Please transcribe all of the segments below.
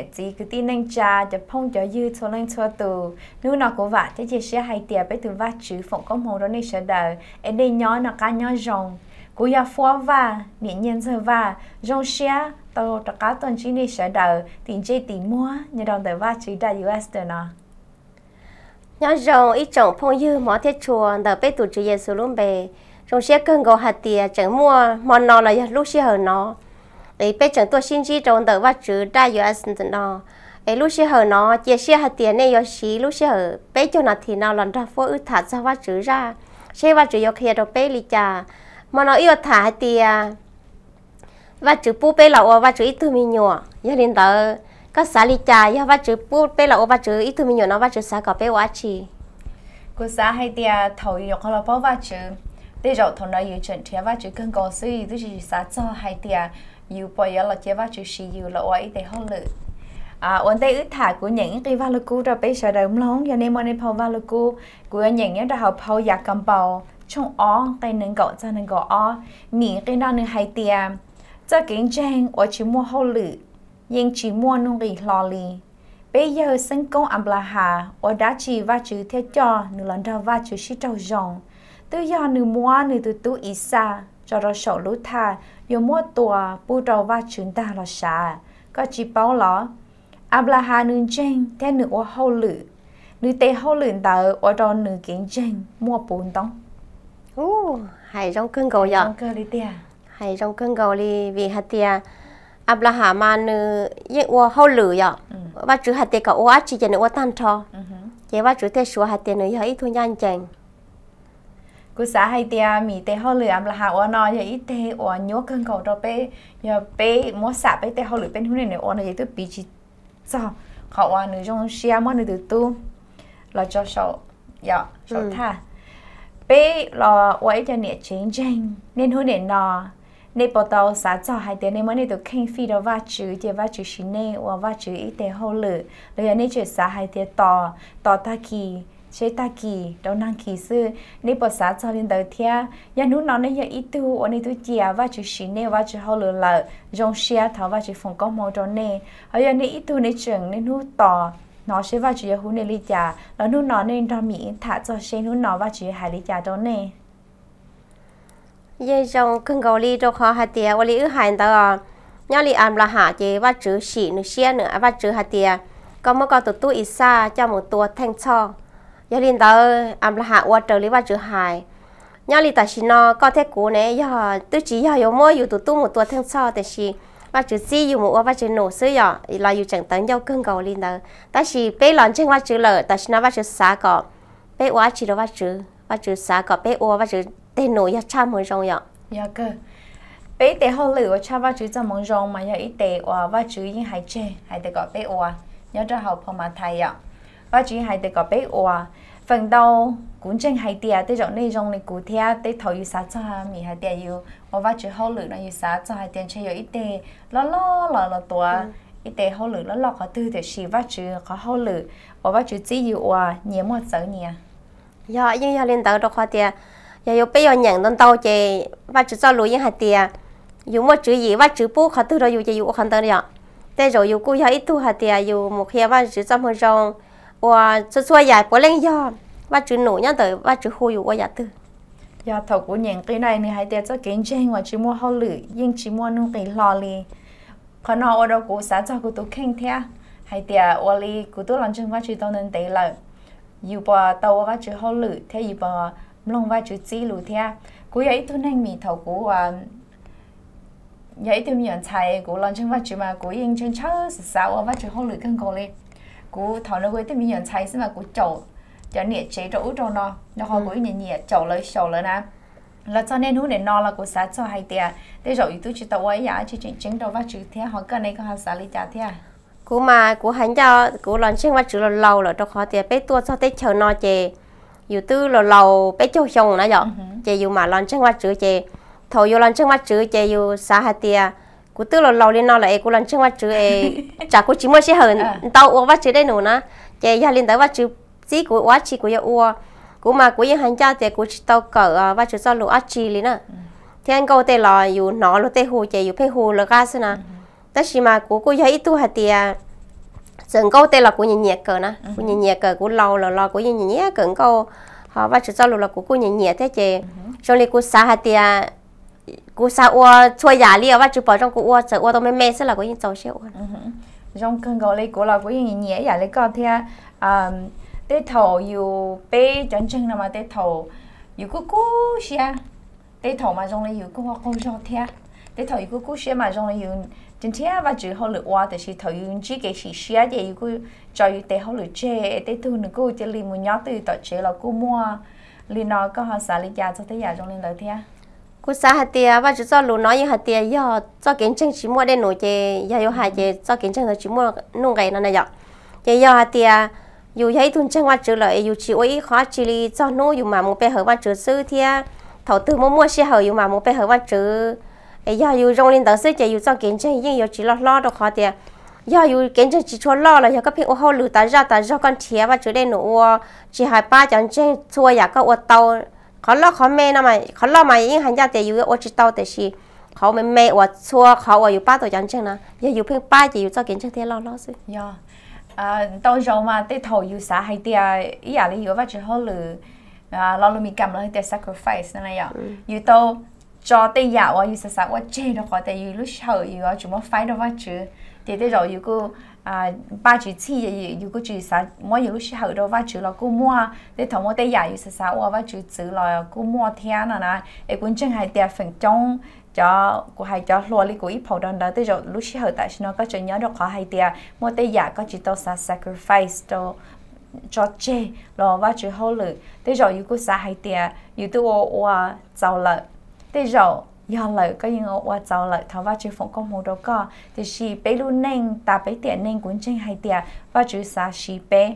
nghệ gì cứ tin anh cha cho phong cho dư cho lên cho từ nếu nó cố vả thế chỉ sẽ hay tiệp với từ vả chữ phụng có mồ đó này sẽ đời ở đây nhỏ nó cá nhỏ rồng cố ya phó và điện nhân sơ và rong xia tàu tất cả tuần chỉ này sẽ đời tiền chơi tiền mua như đồng tờ vả chữ đại US đó nó nhỏ rồng ít trồng phong dư mỏ thiết chùa đợi bế tụ chữ giê xu luôn bề rong xia cơn gò hạt tiệp chẳng mua mòn nó là lúc xia hở nó ấy bây giờ tôi xin chỉ trong đầu và chữ đa yếu ăn nó ấy lúc xưa nó chia sẻ hạt tiền này yếu xí lúc xưa hồi bây giờ nó thì nó lần ra phố ưu thả ra và chữ ra xe và chữ yếu kia rồi bây lì chả mà nó yếu thả hạt tiền và chữ bu bây lậu và chữ ít từ mình nhỏ gia lên đó các xã lì chả yếu và chữ bu bây lậu và chữ ít từ mình nhỏ nó và chữ xã có bây quá chi cô xã hay tiền thầu yếu không là bao và chữ bây giờ thằng nó yếu chuyện thì và chữ cần có suy tức là xã cho hay tiền dù bây là chế va chữ xì dù là ôi để hơn lự à ổn tây ước thải của những cái va lực ra bây giờ đời lóng giờ nên mình phao va lực của những cái đại học phao giặc cầm bầu trong ó cái nâng gạo cho nâng gạo ó mì cái nào nâng hai tia cho kiến trang ở chỉ mua hậu lự nhưng chỉ mua nung gì lo li, bây giờ sinh công âm là hà ở đã chỉ va chữ theo cho nửa lần đầu va chữ sĩ trâu rồng tự do nửa mua nửa từ tu ít xa cho ra sổ lũ thà 有么多不着哇群大了啥，个只包了。阿布拉哈女真，但女我好绿，女得好绿到我到女见真，莫半当。哦，系种更高呀。更高哩啲啊。系种更高哩，为下啲啊。阿布拉哈嘛女，一我好绿呀。我只下啲个，我只见我单拖，也我只得说下啲女有一团眼睛。กูสาให้เตียมีเตเขาเหลือมละหาอนอยอีเตออนยกกันเขาเราไปอย่าไปมอสะไปเตเขาหรือเป็นหุ่นในออนอย่าตัวปีจิซอเขาว่าหนูจงเชียมันหนูตู้เราจะชอบอย่าชอบท่าไปเราไว้จะเนี่ยจริงจริงเน้นหุ่นเนาะในปตอสาจอให้เตียในมันในตัวเข่งฟีดว่าจือเตียว่าจือชินเน่ว่าว่าจืออีเตเขาหรือเลยในจือสาให้เตียต่อต่อตะคี chế ta kỳ đâu năng kỳ sư nếu bỏ xã cho lên đầu thia nhà nút nó nên giờ ít tu ở nên tu chia và chú xí nên và chú hậu lửa lợ dòng xia thảo và chú phòng có màu tròn nè ở giờ nên ít tu nên trường nên nút tỏ nó sẽ vào chú hữu nên lý giả nó nút nó nên ra mỹ thả cho xe nút nó và chú hải lý giả đó nè dây dòng cưng gầu li đâu khó hạt tiề ở lý ư hải đó nhà li ăn là hạ chế và chú xí nữa xia nữa và chú hạt tiề có một con tụt tu ít xa cho một tua thanh cho giờ liên tờ am là hạ qua trở lý ba chữ hài nhá lý ta xin nó có thế cũ này giờ tư chỉ giờ yếu mỗi yếu tụ tu một tuần tháng sao, thế chỉ ba chữ gì yếu một ba chữ nổ sứ giờ là yếu chẳng tấn nhau cưng cầu liên tờ ta chỉ bé lon trên ba chữ lờ ta xin nó ba chữ xá cọ bé quá chỉ đó ba chữ ba chữ xá cọ bé ô ba chữ tên nổ giờ cha mới rong giờ giờ dạ cơ bé tế hồ lửa cha ba chữ cho mong rong mà giờ ít tế và ba chữ như hai chân, hai tế gọi bé ô nhớ ra học phòng mà thầy ạ và và chân, tiền 我只係對個俾我奮鬥管正係啲啊，啲種呢種你古天啊，啲頭要殺真啊，咪係啲要我挖住好累啦，要殺真係啲車有一啲咯咯咯咯多。一啲好累咯，落個 tư thì chỉ vắt chữ có hậu lử, và vắt chữ chỉ yêu à, nhiều một số nhiều. Dạ, nhưng giờ lên tàu đó khoa tiệt, giờ dạ, yêu bây giờ nhận đơn tàu chị, Và chữ cho lùi nhưng hạt tiệt, yêu một chữ gì Và chữ bố khó tư rồi yêu chị yêu khó tư rồi. Thế rồi yêu cô giờ ít tu hạt tiệt, yêu một khi vắt chữ cho một rong, và xua xua giải bố lên do và chữ nổ nhá tới và chữ hồi của giả tư giờ thầu của những cái này này hãy để cho kiến trên và chỉ mua hậu lử nhưng chỉ mua nung cái lò lì có nó ở đâu của xã cho của tôi khen thế hãy để ở lì của tôi làm chân và chỉ tôi nên để là dù bà tàu và chỉ hậu lử thế dù bà lông và chỉ chỉ lử thế của ấy tôi nên mình thầu của và vậy tôi nhận thầy của làm chân và chỉ mà của yên chân chớ sao và chỉ hậu lử cân cổ lên cú thảo lơ quê thì mình nhận thấy mà cú chậu cho nhiệt chế chỗ cho nó nó họ cú nhiệt nhiệt chậu lấy chậu lấy nè là cho nên hú này nó là cú sát cho hai tia để rồi tôi chỉ tàu ấy giả chỉ chuyện chính đâu và chữ thế họ cái này có hàng xả lý trả thế à cú mà cú hành cho cú lần sinh và chữ là lâu rồi cho họ tiệt bé tua cho tới chờ nó chè dù tư là lâu bé châu chồng nó dọ ừ chè dù mà lần sinh và chữ chè thầu dù lần sinh và chữ chè dù xả hai tia cú tư là lâu lên nó là e cú lần trước mà chứ e chả cú chỉ mới xe hơn à. tao uống bắt chứ đây nữa nè chạy gia lên tới bắt chứ chỉ cú quá chỉ cú yêu uống cú mà cú yên hành cha thì cú tao cỡ bắt chứ sao lũ ăn chi lên nè ừ. thì anh câu tê lò dù nó lũ tê hồ chạy dù phê hồ là gas nè tất nhiên mà cú cú thấy ít tu hạt thì à, sừng câu tê là cú nhìn nhẹ cỡ nè ừ. cú nhìn nhẹ cỡ cú lâu là lo cú nhìn nhẹ cỡ câu ờ, họ bắt chứ sao lũ là cú cú nhìn nhẹ thế chị ừ. cho này cú xả hạt thì à, cô sao ua chui giả liều và chụp bỏ trong cô ua chờ ua tôi mới mê sẽ là có những cháu sẽ ua trong cơn gọi lấy cô là có những nhẹ giả lấy con thì à tê thầu yêu bê chân chân là mà tê thầu yêu cô cô xia tê thầu mà trong lấy yêu cô hoa cô cho thea tê thầu yêu cô cô xia mà trong lấy yêu chân thea và chữ hậu lửa hoa thì chỉ thầu yêu chỉ cái chỉ xia thì yêu cô cho yêu tê hậu lửa chê tê thu nữa cô chỉ li một nhát từ tọt chế là cô mua li nói có họ xả li giả cho tê giả trong lên lời thea cú sa hạt tiề và chú cho lú nói như hạt tiề giờ cho kiến chân chỉ mua đến nổi chè giờ yêu hạt chè cho kiến chân là chỉ mua nung nó này giờ chè giờ hạt tiề dù thấy thun chân qua chữ lợi dù chỉ ôi khó chỉ li cho nô dù mà một bé hở qua chữ sư thì thầu tư mua mua xe hở dù mà một bé hở qua chữ ấy giờ dù rong lên tờ sư chè dù cho kiến chân nhưng giờ chỉ lo lo được khó tiề giờ dù kiến chân chỉ cho lo là giờ các bạn ô hô lử ta ra ta ra con thiề và chữ đến nổ chỉ hai ba chẳng chân chua giờ các ô tàu khó lo khó mê nó mà khó lo mà yên hàng gia tiền yêu ô chỉ tao tiền gì khó mày mê và chua khó và yêu ba tuổi chẳng chừng nè giờ yêu phim ba chỉ yêu cho kiến chắc thế lo lo gì yeah dạ. à tao rồi mà tê thầu yêu xã hay tia à, ý à lý yêu và chỉ hơi lử à lo lo mình cầm lo tia sacrifice nên là yêu yêu tao cho tê dạo và yêu xã xã và chê nó có tê yêu lúc sợ yêu chúng nó phải đâu và chứ thì tê rồi yêu cô à ba chữ chi gì dù có chữ sa mỗi lúc sẽ hậu đâu ba chữ là cô mua để thằng mua tay dài sa sa qua ba chữ chữ là cô mua theo nè nè để cũng chẳng hay tia phần trong cho của hay cho lo lý của ít phổ đơn đó tới rồi lúc sẽ hậu tại nó có chuyện nhớ được khó hay tia mua tay dài có chữ tao sa sacrifice tao cho chê lo ba chữ hậu lử tới rồi dù có sa hay tia dù tôi ô ô à, giàu lợi tới rồi do lợi có những ô ô cháu lợi tháo vào chữ phong công hồ đó có thì chỉ bé luôn nên ta bé tiền nên cuốn chân hai tiền và chữ xa chỉ bé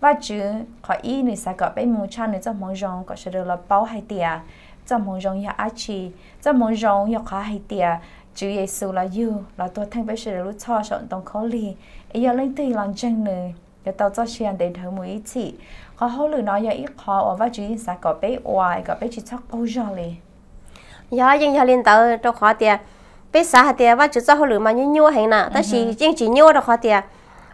và chữ khỏi ý nữa xa gọi bé muốn cha nữa cho mong rong có sẽ được là bao hay tiền cho mong rong ya ai chỉ cho mong rong ya khó hai tiền chữ Giêsu là yêu là tôi thanh bé sẽ được lúc cho chọn tổng khó lì ý giờ lên tùy lòng chân nữa giờ tao cho chuyện đến thứ mới chỉ có hậu lửa nói giờ ít khó và chữ sa có bé oai có bé chỉ chắc bao giờ liền giờ dân giờ lên tàu cho khó tiền bây giờ hạt tiền và chữ cho họ lửa mà như nhua hình nè tất chỉ dân ừ. chỉ nhua đó khó tiền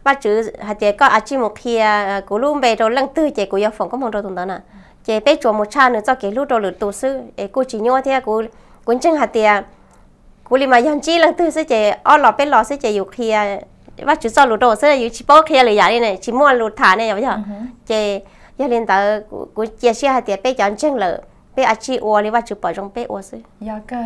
và chữ hạt tiền có ăn à chỉ một khi à, cố luôn về rồi lăng tư chạy cố giáo phòng có một đôi tuần đó nè chạy bây chùa một cha nữa cho cái lúc rồi lửa tổ sư cô chỉ nhua thì cô cuốn chân hạt tiền cô liền mà dân chỉ lăng tư sẽ chạy ở lọ bên lọ sẽ chạy dục khi và chữ cho lửa đồ sẽ dùng chỉ bao khi lửa giả này chỉ mua lửa thả này hiểu ừ giờ chạy giờ lên tàu cô chia sẻ hạt tiền bây giờ chân lửa bé à chị ô lấy vào chụp bỏ trong bé ô xí dạ cơ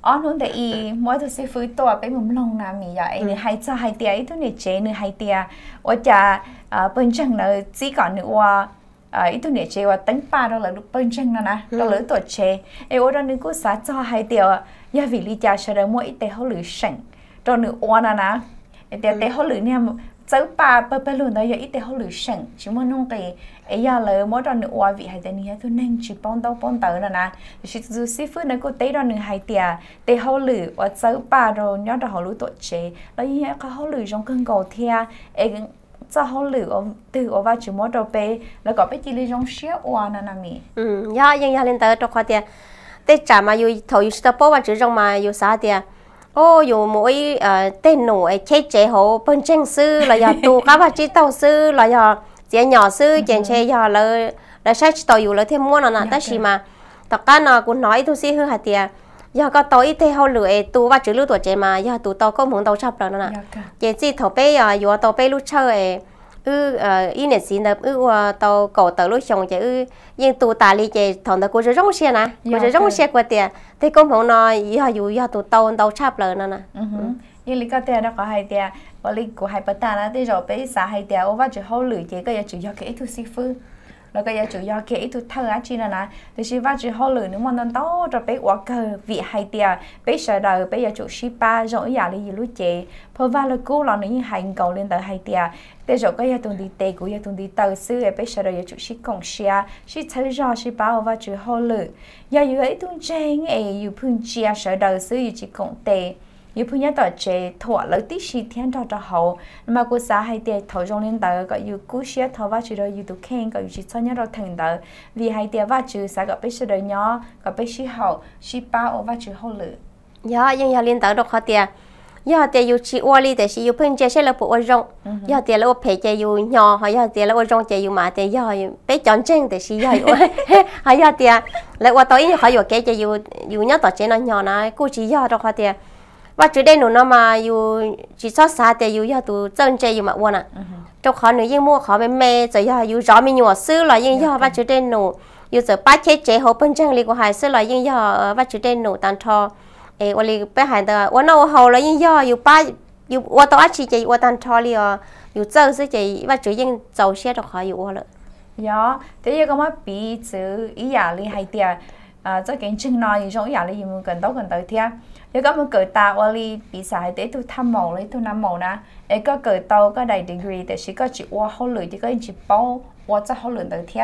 ở luôn tại ý mỗi thứ sư phụ tôi bé mồm lòng nào mì vậy nửa hai cho hai tia tôi nửa chế nửa hai tia ô cha à ờ, bên chân là chỉ còn nữa à ít tuổi chế và ờ, tính ba đó là lúc bên chân đó nè ừ. đó lứa tuổi chế, em ở đó nên cứ xả cho hai tiểu gia ờ, vị lý cha sẽ đợi mỗi ít tế hậu lửa sẵn đó nữa oan nè nè tế tế hậu lửa nè cháu bà bà bà lùn đấy giờ ít để họ lử sẵn chỉ muốn nông cái ấy giờ là mỗi đoạn nữa vị hay tên này tôi nâng chỉ bón đâu bón tới rồi nè chỉ dù sĩ phu này cô tới đoạn nữa hay tiệt để họ lử và cháu bà rồi nhớ đó họ lử tuổi trẻ lấy như cái họ lử trong cơn cầu thia ấy cho họ lử từ ở vào chỉ mỗi đầu bé là có biết chỉ lấy trong xe oa nè nè mi ừ nhớ ยังยัง lên tới trong khoa tiệt tết trả mà yêu thầu yêu sắp bỏ vào chữ trong mà yêu sao tiệt ô dù mỗi ờ, tên nổ chế chế hộ bên trang sư là giờ tu các bà chỉ tàu sư là giờ chỉ nhỏ sư ừ. chèn chế là là sai tàu dù là thêm mua nó là tất gì mà tất cả nó cũng nói tôi xí hư hạt tiền giờ có tối thế hậu lưỡi tu và chữ lưu tuổi trẻ mà giờ tu tàu có muốn tàu sắp rồi nó nè chỉ chỉ bé giờ tàu bé lúc chơi ư y ờ, nè xin là ư ờ, tàu cổ tàu lúc chồng chạy ư nhưng tụ tà li chạy thằng ta cũng sẽ rong xe nè cũng sẽ rong xe qua tiền thì công không nó giờ dạ, dù giờ họ tụ tàu tàu chạp lợn nè nè nhưng lý cái tiền đó có hai tiền có lý của hai bữa ta là thế rồi bây giờ hai tiền ô vắt chỉ hậu lử chế cái giờ chỉ cho cái thu xí phương rồi cái giờ chủ do kỹ tôi thơ á chi là nè thì chỉ vắt chỉ hô lử nếu mà nên to rồi bé quá cơ vị hay tiệt bé sợ đời bé giờ chủ shipa rồi giờ đi gì lúc chị phơ va là cú là những hành cầu lên tới hay tiệt thế rồi cái giờ tuần đi tê của giờ tuần đi tàu sư bé sợ đời giờ chủ shi công shia shi thơ do shi bao và chỉ hô lử giờ như ấy tuần trang ấy như phun chia sợ đời sư yêu chỉ công tê như phụ nhân tỏ chế thọ lợi tí xì thiên cho cho hậu mà cô xã hay tiền thọ trong lên tờ gọi như cú xe thọ và chỉ đời như tụ khen gọi chỉ cho nhau rồi thành tờ vì hay tiền và chữ xã gọi bây giờ đời nhỏ gọi bây xì hậu xì ba ô và chữ hậu lự, dạ nhưng giờ lên tờ được khó tiền giờ tiền yêu chị ô li tiền chị yêu phun chơi sẽ là bộ ô rong giờ tiền là ô phải chơi yêu nhỏ hay giờ tiền là ô rong chơi yêu mà tiền giờ bé chọn chân tiền chị giờ hay giờ tiền lại ô tối họ yêu cái chơi yêu yêu nhớ tỏ chơi nó nhỏ này cô chỉ giờ đâu họ tiền và chủ đề nó mà yêu chỉ sót xa thì yêu yêu tụ chân chơi yêu mà quan à ừ trong khó nữa yêu mua khó bên mẹ rồi yêu yêu rõ mình nhỏ sư là yêu yêu và dạ. chủ đề nó yêu giờ ba chế chế hậu bên chân li hai sư là yêu yêu và chủ đề nó tan thọ ê ô li bé hai tờ ô nó hậu là yêu yêu yêu ba yêu ô tao chỉ chơi ô tan thọ à yêu chơi sư chơi và chủ yêu giàu xe trong khó yêu rồi dạ thế yêu có mà bị chữ ý giả li hay tiệt à ờ, cho cái chân nói thì chỗ giả li yêu mình cần đâu cần tới thiệt yêu có một cử ta oli bị sai để tôi tham màu lấy tôi nằm màu na ấy có cử tàu có đại degree để chỉ có chỉ qua hậu lưỡi chỉ có chỉ bao qua cho hậu lưỡi tới thế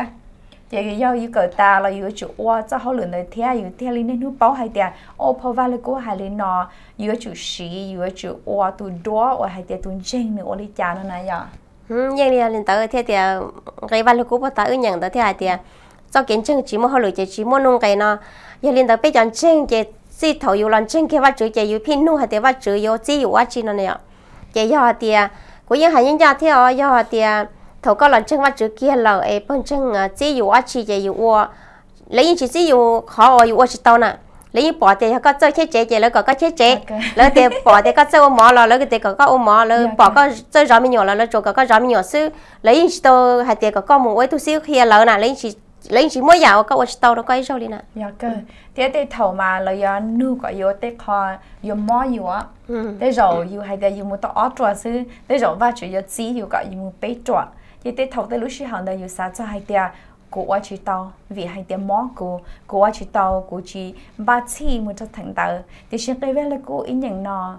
chỉ cái yêu yêu cử ta là yêu chỉ qua cho hậu lưỡi tới thế yêu thế li nên nó bao hai tiền ô phô va lấy của hai li nọ yêu chỉ sĩ yêu chỉ qua tu đó qua hai tiền tu chênh nữa oli cha nó này à nhưng vậy là lên tới thế thì à, cái va lấy của ta ở nhận tới thế hai tiền à, cho kiến chân chỉ mua hậu lưỡi chỉ mua nung cây nó giờ lên tới bây giờ chênh cái si thầu yêu lần trên kia vắt chữ chạy yêu pin nu hay thì vắt chữ yêu chỉ yêu vắt chỉ nó nè chạy yêu thì của những hàng những nhà theo yêu thì thầu có lần trên vắt chữ kia là ấy bên trên chỉ yêu vắt chỉ chạy yêu lấy những chỉ chỉ yêu khó yêu vắt chỉ tao nè lấy những bỏ thì có chơi chết chết chạy lấy có có chết chết lấy thì bỏ thì có chơi ôm mỏ là lấy thì có có ôm mỏ lấy bỏ có chơi rắm nhỏ là lấy chỗ có có rắm nhỏ sư lấy những chỉ tao hay thì có có một ấy tu xíu kia là nè lấy những lấy chỉ mỗi giàu có watch tàu nó có rồi đi nè dạ cơ thế thì thầu mà là do nu có yếu tế kho yếu mò yếu á thế rồi yếu hay là yếu muốn tao trò sư thế rồi và chỉ yếu chỉ yếu có yếu muốn bế trò thì tế thầu tới lúc sư hàng đời yếu sao cho hay là cô qua chỉ tàu vì hay là mò cô cô qua chỉ tàu cô chỉ ba chỉ một cho thành tờ thì xin cái về là cô ý nhận nọ.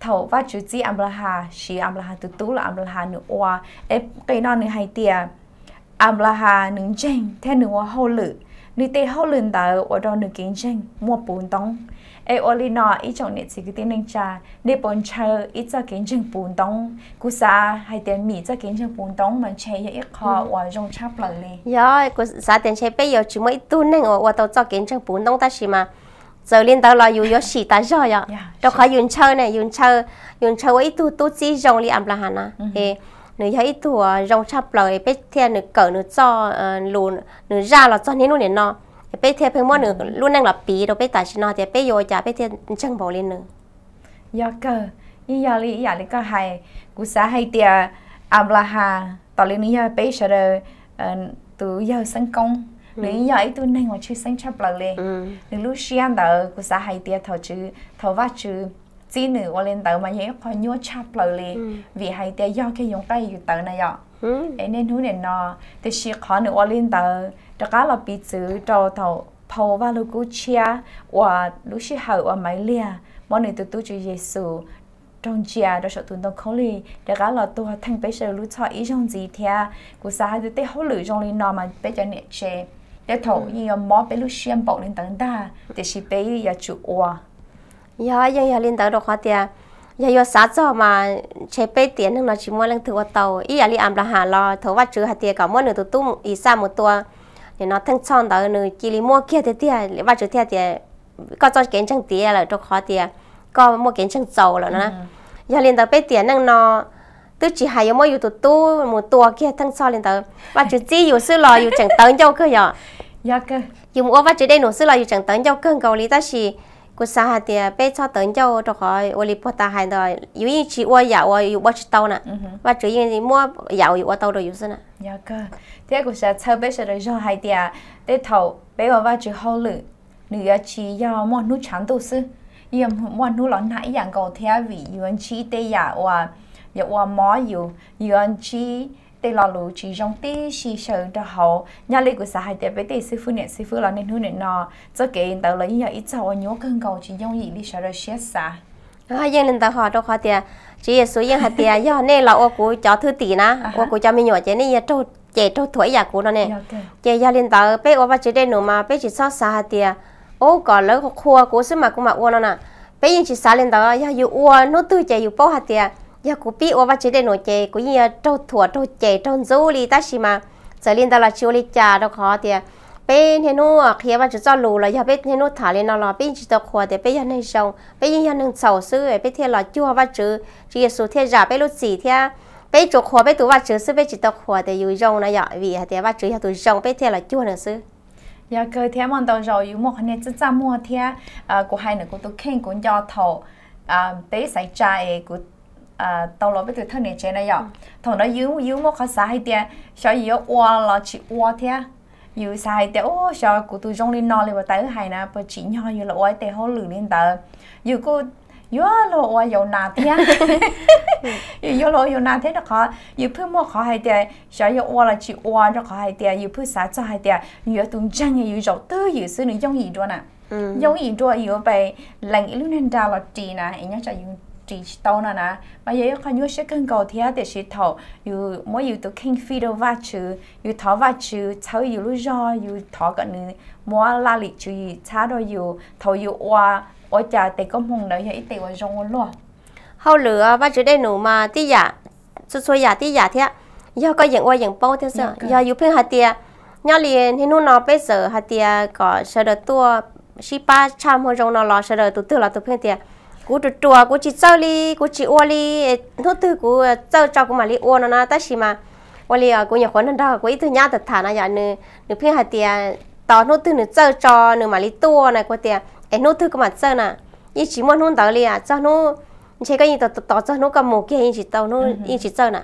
thầu và chỉ chỉ amlaha, chỉ amlaha từ tú là amlaha nữa oa, cái nó nữa hay là Amlaha nung cheng the nung wa hau lu ni te hau lun ta wa do nung kin cheng mo pun tong e oli no i chong ne chi ki tin nang cha ne pon cha i cha kin cheng pun tong ku sa hai ten mi cha kin cheng pun tong man che ya i kho wa jong cha pla le ya ku sa ten che pe yo chi mo i tu nang wa to cha kin cheng pun tong ta shi ma giờ liên tao là yêu xì ta rõ ya đâu có yun chơi này yun chơi yun chơi ấy tu tu chỉ rong li am la hana eh ừ nếu thấy thua ờ, rong chắp lời bé theo nếu cỡ nếu cho ờ, lùn nếu ra là cho nên luôn để nó bé theo phải mua nếu luôn đang là bí đâu bé tại nó thì bé vô chả bé theo chân bỏ lên nữa dạ do cơ như giờ lý giờ lý có hay cú xã hay tiề am là hà tỏ lên lý bé sợ đời ờ, từ giờ sân công nếu giờ ấy tôi nên ngồi chơi sân chắp lời lên nếu ừ. lúc xem đó cú xã hay tiề thầu chứ thầu vắt chứ chỉ nữ qua lên tàu mà nhé có nhua chắp lời li vì hay tia do cái dùng tay dùng tàu này ạ em nên hú nên nó thì chỉ khó nữ qua lên tàu đó cá là bị chữ trò thầu phô và lúc cú chia và lúc xí hậu và mấy lia mọi người tụi tụi chú Giêsu trong chia đó sợ tụi tông không li đó cá là tụi thằng bé sợ lúc cho ý trong gì thia cú sa hai tụi hậu lử trong li nó mà bé cho nè chê để thầu như mỏ bé lúc xiêm bọc lên tầng ta để chỉ bé giờ chủ oa Dạ, dạ, dạ, giờ giờ giờ lên tới đồ khoa tiền giờ giờ cho mà chế bê tiền nó chỉ mua lên thử tàu ý giờ đi làm là hà lo thấu vắt chữ hạt mỗi nửa tụ tung ý một tua thì nó thăng son tới nửa mua kia thế lấy vắt chữ thế tiền có cho kiến trang tiền là đồ khoa tiền có mua kiến trang dầu là nó giờ ừ. lên tới bê tiền năng nó tôi chỉ hay mỗi yêu tụ một tua kia thăng son lên tới vắt chữ chi yêu sư lo yêu chẳng tới nhau cơ giờ giờ cơ dùng ô nổ sư lo yêu chẳng tới nhau cơ lý ta chỉ กูสาหัสเดียเป้ชอบตื่นเจ้าตัวคอยโอลิปตาหายดอยอยู่ยิ่งชีว่าอยากว่าอยู่บ่ชิโตน่ะว่าจียิ่งมั่วอยากอยู่ว่าโตดอยู่ซะน่ะอยากก็เดี๋ยวกูจะเช่าเป้ชอบเลยชอบหายเดียเดี๋ยวทอเป้ว่าว่าจีเขาหรือหรือชียอมนุชันตัวซึยังมนุหลังไหนอย่างก็เทียวีอยู่ชีเตียว่าอย่าว่าหมออยู่อยู่ชี tê là lũ chỉ trong tí xì sờ cho hậu nhà lý của xã hội tệ với tê sư phụ nè sư phụ là nên hứa nè nó cho kể tao lấy nhà ít sau nhớ cơn cầu chỉ trong gì đi sợ rồi xét xa hai dân lên ta họ đâu họ tiệt chỉ số yên hạt tiệt do nên là ô của cho thứ tỷ na ờ ô của cho mình nhỏ chế này trâu chế trâu thổi giả của nó nè dạ, chế gia lên tao bé ô ba chế đây nụ mà bé chỉ sót xa hạt tiệt ô còn lấy khua của sư mà cũng mà ô nó nè bé dân chỉ xa lên tao do yêu ô nó tư chế yêu bao hạt tiệt giờ cũng biết ô ba chế để nội chế cũng như ờ, trâu thủa trâu chế trâu rú đi ta xí mà giờ lên đó là chiều đi trà đâu khó thì ờ, bên thế nô ờ, khi mà chỉ cho lù là giờ bên thế nô thả lên nó là bên chỉ cho khoa thì bên giờ này xong bên giờ nâng sầu sư bên thế là chưa ba chế chỉ số thế giả bên lúc gì thế bên chỗ khoa bên tụ ba chế sư bên chỉ cho khoa thì dùng rong này vậy vì thế ba chữ thì tụ rong bên thế là chưa nữa sư giờ cơ thế mòn đầu rồi dùng một này chỉ cho mua à của hai nữa của tụ khen của do thầu à tế xảy trai của à tao lo biết từ thân này chơi này rồi thằng đó yếu yếu một khó sai tiền cho yếu oa là chỉ oa thế yếu sai tiền ô cho cụ từ trong lên nó lên vào tới hay nè bởi chỉ nhỏ yếu là oa tiền hỗ lử lên tờ yếu cô yếu lo oa yếu nà thế yếu lo yếu nà thế đó khó yếu phơi mua khó hay tiền cho yếu oa là chỉ oa đó khó hay tiền yếu phơi sáng cho hay tiền yếu tung chân yếu rậu tư yếu xưa nữa giống gì đó nè giống gì đó yếu về lần ít lúc nên đào là trì nè anh nhớ cho yếu chỉ tàu nè nè mà giờ có nhiều sẽ cần cầu thì để sẽ thầu dù mỗi dù tụ kinh phí đâu vắt chứ dù thọ vắt chứ cháu dù lúc do dù thọ gần nữa mua la lịch chứ dù cháu đâu dù thầu dù qua ở nhà để có mong đấy ít tiền vào trong luôn hậu lửa vắt chứ đây nụ mà tí giả số số giả tí giả thế do có dạng oai dạng bao thế sao do dù phim hạt tiền nhau liền thì nó nó bây giờ hạt tiền có sợ được tua shipa chăm hơn trong nó lo sợ được tụ tự là tụ phim tiền cú trù trù cú chỉ sau li cú chỉ ô li thứ tư cú sau cho cú mà li ô nó na ta xí mà ô li cú nhà khoan đó cú ít thứ nhát thật thà na giờ nửa nửa phía hạt tiền tao nốt thứ nửa sau cho nửa mà li tua này cú tiền em nốt thứ cú mà sau nè ý chỉ muốn hôn tao li à cho nó chỉ cái gì tao tao cho nó cầm một kia ý chỉ tao nó ý ừ chỉ sau nè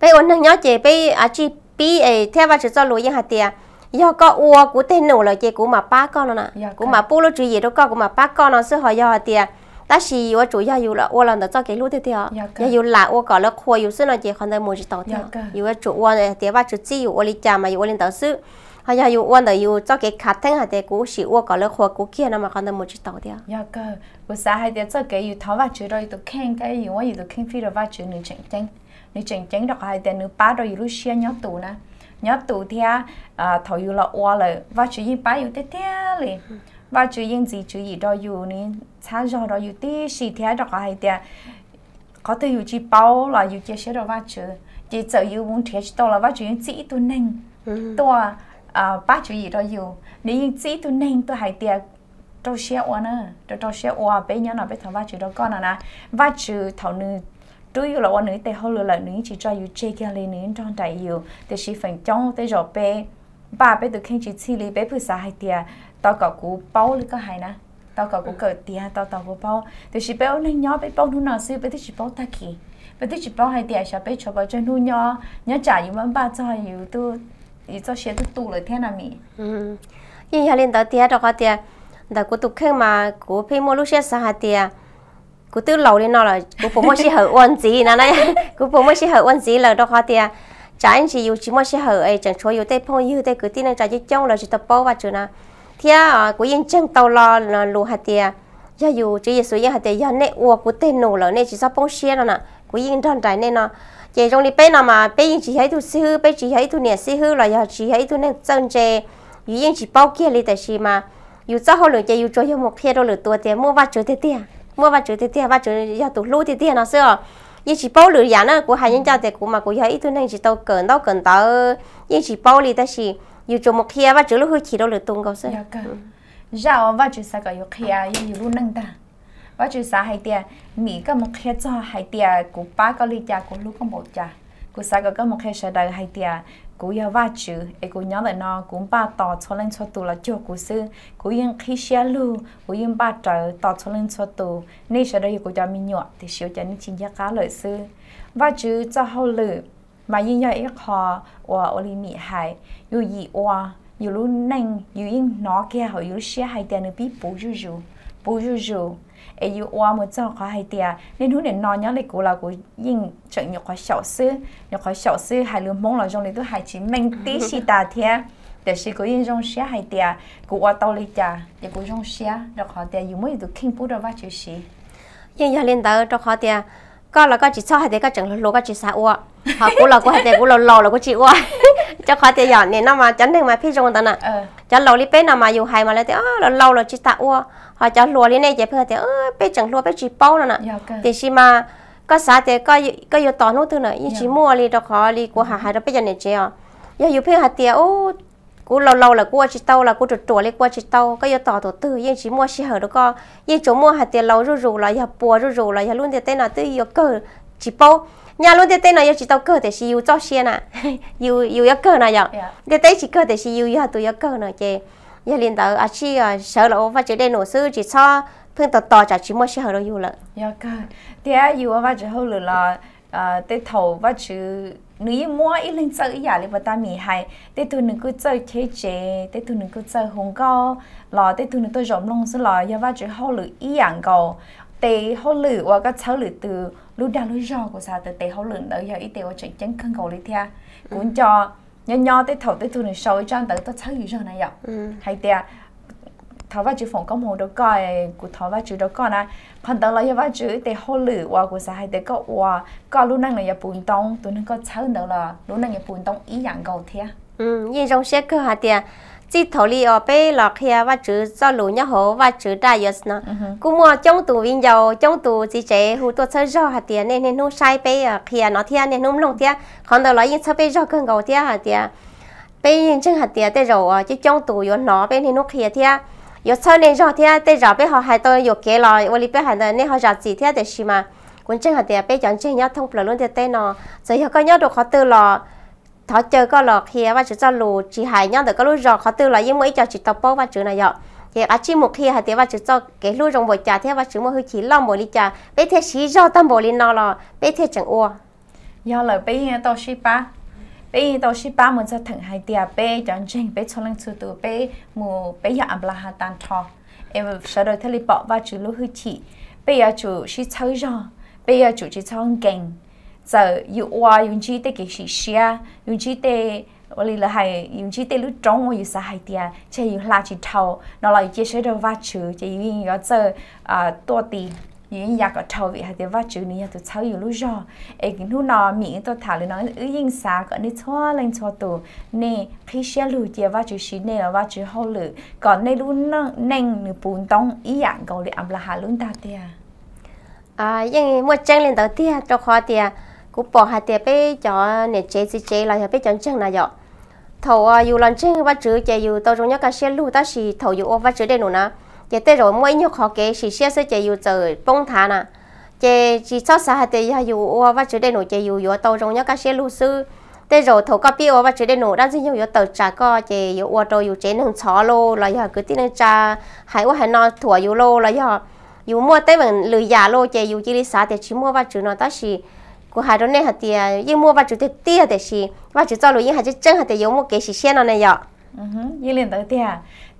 bây ổn thằng nhớ chị bây à chị bi ấy theo vào chỉ cho lối yên hạt tiền do có ua của tên nổ là chị của mà ba con nó nè của mà bố lo chú gì đó con của mà ba con nó sẽ hỏi do tiền ta chỉ ua chủ do dù là ua là nó cho cái lúa tiếp theo do dù là ua có là khoa dù xưa nó chỉ còn đây một chỉ tàu theo dù chủ ua này thì ba chủ chỉ ua đi chà mà ua lên tàu sư hay là ua là ua cho cái khát thèm hạt cái của chỉ ua có là khoa của kia nó mà còn đây một chỉ tàu theo do cơ bữa sáng hay thì cho cái dù tháo vào chữ rồi tụi khen cái dù ua dù tụi khen phi rồi vào chữ nửa chỉnh chỉnh nửa chỉnh chỉnh đọc hay thì nửa ba rồi dù lúc xia nhóc tụ nè nhớ tụ thia à thầu yêu là oa là và chú yên bá yêu tê tê lì và chú yên gì chú yên đó yêu nè cha cho đó yêu tê xì thia đó hay tê có thể yêu chỉ bao là yêu chỉ sẽ đó và chú chỉ sợ yêu muốn thiệt đó là và chú yên chỉ tu nâng tu à à bá chú yên đó yêu nếu yên chỉ tu nâng tu hay tê tôi sẽ oa nữa tôi tôi sẽ oa bây nhớ nó bây thằng và chú đó con nè và chú thầu nữ chú yêu là quan nữ tê hậu là nữ chỉ cho yêu chơi kia lên nữ trong đại yêu tê chỉ phần trong tê rồi bé ba bé được khen chỉ chi lý bé phải sa hai tia tao cả cú bao lý có hai nè tao cả cú cờ tia tao tao cú bao tê chỉ bé lên nhỏ bé bao nu nào xí bé tê chỉ bao ta kỳ bé tê chỉ bao hai tia sao bé cho bao cho nu nhỏ nhỏ trả yêu mắm ba cho yêu tu yêu cho xe tu tu lời thế nào mi ừ yên giờ lên tao tia đó có tia đã có tục khen mà có phải mua lúc xe sa hai tia cú tư lâu đi nó là cú bố mới chỉ hở ôn gì nè này cú bố mới chỉ hở ôn gì là đó khó tiền chả anh chỉ yêu chỉ mới chỉ hở ấy chẳng chối yêu tê phong yêu tê cứ tin anh chả chỉ trong là chỉ tập bao và chỗ nè thì cú yên chân tàu lo là lù hạt tiền giờ yêu chỉ yêu số yên hạt tiền giờ nè uo cú tê nổ là nè chỉ sao phong xe rồi nè cú yên đơn trái nè nó chỉ trong đi bê nào mà bê yên chỉ thấy tu sư hư bê chỉ thấy tu nè sư hư là giờ chỉ thấy tu nè chân chè yên chỉ bao kia đi tại gì mà yêu cho họ lựa chơi yêu cho một kia đâu lựa tua mua vặt chỗ tiền tiền mua ba chữ thì tiền ba chữ giờ tụ lũ thì tiền nó xưa nhưng chỉ bao lửa nhà nó của hai nhân gia thì của mà của giờ ít thôi nên chỉ tàu cần tàu cần tàu nhưng chỉ bao lì ta chỉ dù cho một kia ba chữ lúc hơi chỉ đâu lửa tung cầu xưa giờ dạ ừ. ba chữ sao cái yêu kia yêu luôn năng ta ba chữ sao hai tiền mỹ cái một kia cho hai tiền của ba cái lì cha của lúc có một cha của sao cái một kia sẽ đời hai tiền E cú ya va chữ e cú nhớ lại nó cú ba tỏ cho lên cho tù là chưa cú sư cú yên khí xe lu cú yên ba trở tỏ cho lên cho tù nay sau đây cú cho mình nhọ thì xíu cho nên chính giá cá lợi sư va chữ cho hậu lử mà yên nhớ ít khó và ô li mỹ hải yu yi oa yu lu neng yu yên nó kia hậu yu xe hai tiền bị bù yu yu bù yu yu ai yêu oa một trong khó nên hú để nói nhớ lại cụ là cụ nhìn chọn nhiều khó sầu sư nhiều khó sầu sư hai lứa mong là trong này tôi hai chỉ mình tí xí ta thiệt để sĩ cụ yên trong xe hay tiệt cụ oa tàu lý cha để cụ trong xe được họ tiệt dù mới được kinh bút được vắt chữ sĩ nhưng giờ lên tới trong họ tiệt ก็เราก็จิตชอบให้เด็กก็จังู้ก็จิสาอ้วพอกูเราก็ให้เด็กกูเราหล่อเราก็จิอ้วจะขอเตียนเนี่ยน้ามาจันหนึ่งมาพี่จงตันอ่ะจันเราลิเป้นมาอยู่ไฮมาแล้วแต่เราเราเราจิตาอ้วพอจันรัวลิเนี่ยเจเพื่อแต่เออเป้จังรัวเปจีเป้าแล้วน่ะแต่ชิมาก็สาแต่ก็ก็อยู่ต่อนู้นถึงหน่อยยี่ชิมัวลีดอกขอลีกูหาหายเราเปยันเนี่ยเจ้าอย่าอยู่เพื่อหาเตียโอ้ cú lâu lâu là cua chỉ tàu là cú chuột chuột lên cua chỉ tàu cái giờ tỏ tổ tư yên chỉ mua xe hở đó co yên chỗ mua hạt tiền lâu rù rù là giờ bùa rù rù là giờ luôn tiền tên là tư giờ cờ chỉ bao nhà luôn tiền tên là giờ chỉ tàu cờ thì chỉ yêu cho xe nè yêu yêu giờ cờ nè giờ tiền tên chỉ cờ thì chỉ yêu giờ tôi giờ cờ nè chị giờ liền tàu à chị à, sợ là ông phải chơi đen nổ sư chỉ cho phương tàu tỏ chả chỉ mua xe hở đó yêu lợ giờ cờ thì yêu ông phải chơi hậu lửa là tên thầu và chứ nếu mua ít lên chơi giả thì ta mì hay tết thu nương cứ chơi chế chế tết thu nương cứ chơi hùng co lò tết thu nương tôi rộng lông số lò giờ vào chơi hậu lử ý dạng cầu tê hậu lử và các cháu lử từ lúc đa lúc rò của sao từ tê hậu lử đó giờ ít tê và chơi chân cân cầu đi thia cũng ừ. cho nhỏ nhỏ tết thầu tết thu nương sâu trong tới tôi cháu gì rồi này vậy ừ. hay thia thảo vắt chữ phồng có một đứa coi thảo vắt chữ đó con à còn tao lấy vắt chữ để hô lử qua của xã để có qua có lúc năng bùn tông tụi nó có cháu nữa là lúc năng nhập bùn tông ý dạng cầu thế ừ như trong xe cơ hạt tiền chỉ thầu li ở bên lọ kia và cho lũ nhá hồ và đại yết nó cũng mua trong tủ vinh dầu trong tủ chỉ chế hú tôi chơi rau hạt tiền nên nên không sai bên kia nó thiên nên không lông thiên còn đâu lấy những chơi bên rau cơn gầu thiên hạt tiền bên những chân hạt tiền tới rồi chứ trong tủ yến nó bên nên nó kia thiên 有村人上天在绕背后还都有给了，我里边还能那好绕几天的是嘛？quân chân hạt địa bây giờ chân nhá thông bờ luôn thì tên nó giờ có nhá được khó tư lò thọ chờ có lò kia và chữ cho lù chỉ hại nhá được có lúc rò khó tư lò nhưng mỗi cho chỉ tập bao và chữ này dọ thì à chỉ một khi hạt địa và chữ cái lúc rồng bồi trà thế và chữ mỗi hơi chỉ lo mỗi ly trà bây thế chỉ rò tâm bồi ly nó lò bây thế chẳng ua do lời bây tao ship ba bây e, tao ship ba một giờ thằng hai tiệp bây chọn chừng bây cho lên chút bé bây mù bây giờ abla hà tan thọ em sau đó thay bỏ vào chú lúa hư chỉ bây giờ chú ship chơi rồi bây giờ chú chỉ cho gần giờ yêu hoa yêu chi để kì sĩ xia yêu chi để ở đây là hay yêu chi để lúc trong mà yun hai tiệp tia chơi yun la chỉ thầu nó là chia sẻ đồ va chữ chơi yêu yun giờ à tua tiền như nhà có thầu vị hay thế vắt chữ này tôi cháu nhiều lúc rồi cái nút nào mỹ tôi thảo lên nói ứ yên xa có nên cho lên cho tù nè khi xe lù chia vắt chữ xí nè là vắt chữ hậu lử còn nên luôn nâng nâng nửa bún tông ý dạng cầu để ăn là hà luôn ta tia à nhưng mà chân lên tới tia cho khó tia cũng bỏ hà tia bé cho nè chế chế, chế là bé chọn chân nào vậy thầu à, dù lần trên vắt chữ chế dù tôi trong nhớ cái xe lù ta xì thầu dù ô vắt chữ đây nữa nè chế tới rồi mỗi nhiêu khó kế chỉ xe sẽ chế yêu chờ bông thả nè chế chỉ sau xã hạt thì hay yêu và chế đây nổi chế yêu yêu tàu trong nhau các xe lưu sư tới rồi thầu copy và chế đây nổi đang duy nhau yêu tàu trả co chế yêu ô tô yêu chế nương chó lô là giờ cứ tin nương trả hay qua hay nọ thua yêu lô là giờ yêu mua tới mình lười giả lô chế yêu chỉ đi xã thì chỉ mua và chữ nó đó là, của hai đứa này hạt thì yên à, mua và chữ thì tia thì chỉ và chữ cho luôn, yên hạt chữ chân hạt thì yêu mua cái chỉ xe nó này giờ ừ yên liên tới tia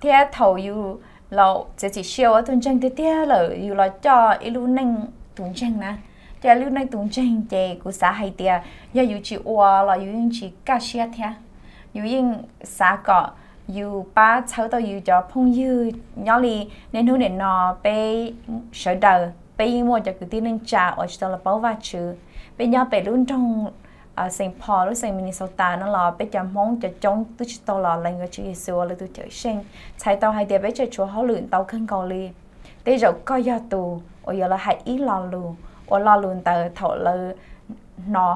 tia thầu yêu เราจะจีเชียวตุนจังเตี้ยเลยอยู่เราจ่ออีลูนั่งตุนจังนะจะลูนั่งตุนจังเจกูสาให้เตี้ยอย่าอยู่จีอัวเราอยู่ยังจีกาเชียเทียอยู่ยังสาเกาะอยู่ป้าเช้าตัวอยู่จ่อพงยืย้อลีเน้นหูเน้นนอไปเสดเดอไปมัวจะกูตีนึงจ่าออกจากเราเป้าว่าชื่อไปย้อไปรุ่นตรงเซนพอหรือเซนมินิโซตานั่นหรอไปจำมองจะจงตุชโตหลอแรงก็ชีสวหรือตุเจเชงใช้เตาให้เดียไปจะชัวเขาหลืนเตาขึ้นเกาหลีแด่จยาก็ยาตวโอ้ยเราให้อีหลอลูโอ้หลอลูนเต่ถอดเลยนอ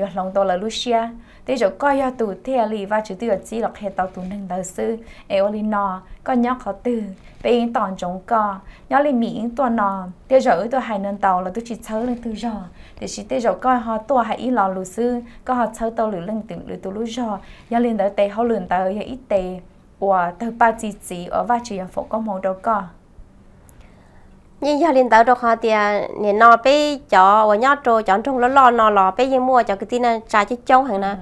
nhờ lòng tôi là Lucia thế chỗ coi ya tù thế lì và chữ tiêu chỉ lọc hệ tàu tù nâng đầu sư eo lì nọ có nhóc khó từ bây yên toàn chống co nhớ lì mỹ yên tuần nọ thế ở tôi hay nâng tàu là tôi chỉ chớ lên từ giờ thế chỉ thế chỗ coi họ tôi hay ít lò lù sư có họ chớ tàu lửa lên từ lử tù lù giờ nhớ lì đỡ tề họ lường tàu ya ít tề và từ ba chỉ chỉ ở và chỉ là phụ có màu đâu co nhưng giờ lên tới đâu họ thì à, nè nó bé chó và nhóc trâu chọn trong ló lo nó lo bé yên mua cho cái tin là trà chứ trông hàng nào ừ.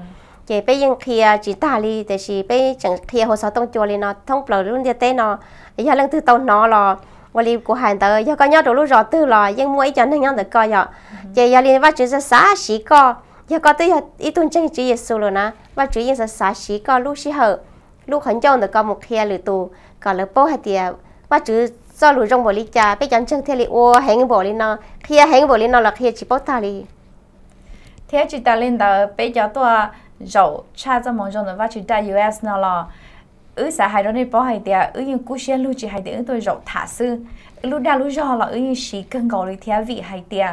chỉ bé giờ kia chỉ ta đi thì chỉ bây chẳng kia hồ sơ tông chùa lên nó thông bờ luôn địa tế nó giờ lần thứ tông nó lo, và li của hàng tới giờ có nhau trâu lúc rõ tư lo nhưng mua ý cho nên nhau được coi giờ ừ. chỉ giờ liền và chữ ra xá xí co giờ có tới ý tuân chân chữ Giêsu rồi nè và chữ yên ra xá xí co lúc xí hở lúc hắn chồng được có một kia à, lử tù còn lỡ bố hay tiệt à, và chữ do lũ rong bỏ đi cha bây giờ chân thế li ô hẹn bỏ đi nó khi hẹn bỏ đi nó là khi chỉ bỏ ta đi thế chỉ ta lên đó bây giờ tôi rậu cha cho mọi người và chỉ ta US nó là ở xã hai đó này bỏ hai tiệt ở những cú xe lưu chỉ hai tiệt tôi rậu thả sư lúc đa lúc giờ là ở những sĩ cần gọi đi theo vị hai tiệt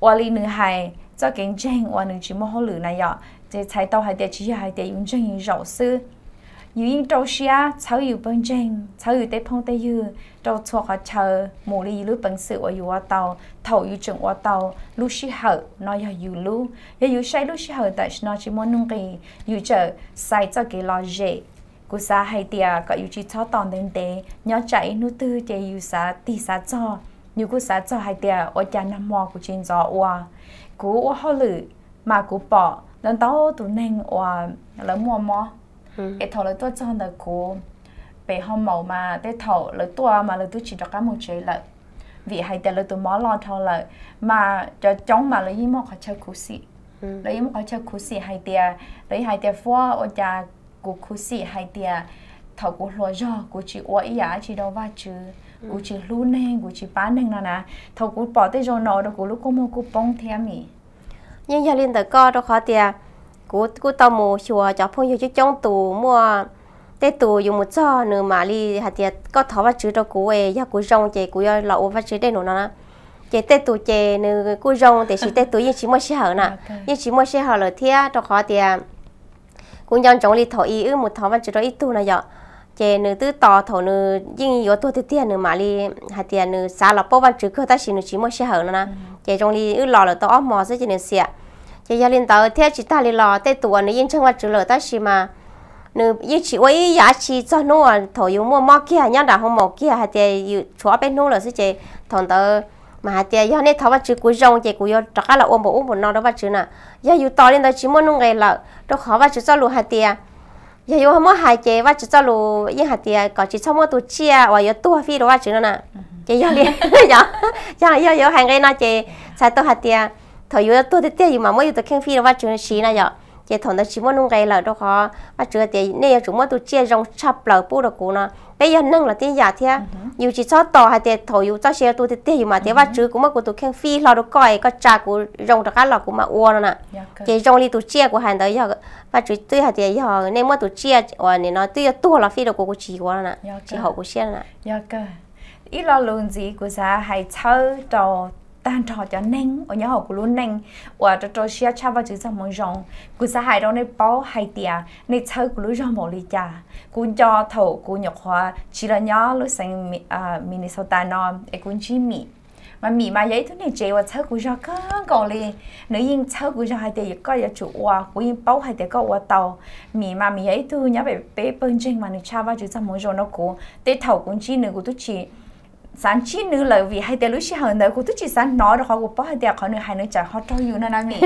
và li nữ hai cho kiến tranh và nữ chỉ mua hồ lử này ạ chỉ thấy tao hai tiệt chỉ hai tiệt những chân những rậu sư อยู่ยิ่งโตเชียเช้าอยู่เปิ้งเจงเช้าอยู่เตพงเตยือโตชัวเขาเชอหมูลีลู่เปิ้งสือว่าอยู่ว่าเตาเถาอยู่จึงว่าเตาลู่ชิเหอนอยาอยู่ลู่ยาอยู่ใช้ลู่ชิเหอแต่ชนอชิมอนุงกีอยู่เจอใส่เจ้าเกลอเจกูซาไฮเตียก็อยู่จีชอตอนเดินเตย้อนใจนูตื้อเจอยู่ซาตีซาจออยู่กูซาจอไฮเตียอจานำมอกูจินจออัวกูว่าเขาหลือมากูปอแล้วเต้าตุนเองว่าแล้วมัวมอ Ừ. cái thầu lấy tua chân đời cũ bé hôm màu mà cái thầu lấy tua mà lấy tua chỉ cho các một chế lại vì hai tên lấy tua mỏ lo thầu lại mà cho chống mà lấy gì mà chơi cú sĩ, lấy gì mà chơi cú sĩ hai tia lấy hai tia phua ở cha cú cú sĩ hai tia thầu cú lo do cú chỉ ô ý chỉ đâu va chứ ừ. cú chỉ lu neng cú chỉ bán neng là nè thầu cú bỏ tới rồi nọ đó cú lúc có mua cú bông thêm mì nhưng giờ liên tới co đâu khó tiền cú cú tao mua chùa cho phong yêu chứ trong tù mua tê tù dùng một cho nữa mà li hạt tiệt có thọ bắt chữ cho cú ấy ya cú rong chè cú ya lậu bắt chữ đây nó nó chè tê tù chè nữa cú rong tê chỉ tê tù yên chỉ mua xe hở nè yên chỉ mua xe hở rồi thia cho khó tiền à, cũng dân chống li thọ ý ư một thọ bắt chữ đó tu này vậy chè nữ tư tò thổ nữ ยิ่ง yếu tuổi thứ tiền nữ mà li hạt tiền nữ xa lọ bao văn chữ cơ ta chỉ nữ chỉ mới hở nữa na ừ. chè trong li ư lò là to mò sẽ chỉ nữ chị gia linh tàu thế chị ta lì lò tê tuổi nó yên trong qua chữ lợ ta xì mà nữ yên chị quay giá dạ chị cho nó à thổ yếu mua mò kia nhá đã không mò kia hay tê chúa bên nó là sư chị thằng tờ mà hay tê do nên thằng bắt chữ cuối rong chị cuối trắc là ôm bộ ôm bộ nó đó bắt chữ nè do yếu to lên đó chỉ muốn nó ngày lợ đó khó bắt chữ cho lù hay tê giờ yếu không mua hai chị bắt chữ cho lù yên hay tê à, có chị xong mua tu chia à, và yêu tu phi đó bắt chữ nè ừ. chị do liền giờ giờ giờ hàng ngày nó chị sai tu hay tê thời yếu tôi thấy tiền mà mới yếu tôi khen phi là bắt chuyện xí này giờ chỉ thằng đó chỉ muốn nung cái là đâu khó bắt chuyện thì nay chúng muốn tôi chia rong chập lở bù được cũ nó bây giờ nâng là tiền giả thế nhiều chỉ cho tỏ hay tiền thời yếu cho xe tôi thấy tiền mà thế ừ. bắt chuyện cũng mà của tôi khen phi là đâu coi có trả của rong được cái là cũng mà uo nó nè chỉ rong đi tôi chia của hàng đấy giờ bắt chuyện tôi hay tiền giờ nên muốn tôi chia và nên nói tôi tua là phi được của chị của nó nè dạ, chị họ của xe nè dạ, ý là luôn gì của xã hay chơi trò tan trò cho neng ở nhà họ của luôn neng và cho cho xia cha vào chữ sang mong rong cứ sa hai đó nên bao hai tia nên chơi của luôn rong bỏ đi cha cứ cho thầu cứ nhọc hoa chỉ là nhỏ lũ sang à, Minnesota nó cũng chỉ mì. mà mì mà giấy thứ này chị và chơi của cho cơ còn lên. nữ yên chơi của cho hai tiền có giờ chủ qua của yên bao hai tiền có qua tàu mì mà mì giấy thứ nhớ về bé bên trên mà nữ cha vào chữ sang mong rong nó cũng tế thầu cũng chỉ nữ của tôi chị sáng chi nữa là vì hai đứa sẽ hơn đấy, cô tôi chỉ sáng nói được họ cũng bỏ hai đứa còn nữa hai đứa chẳng họ cho yêu nó nè mì,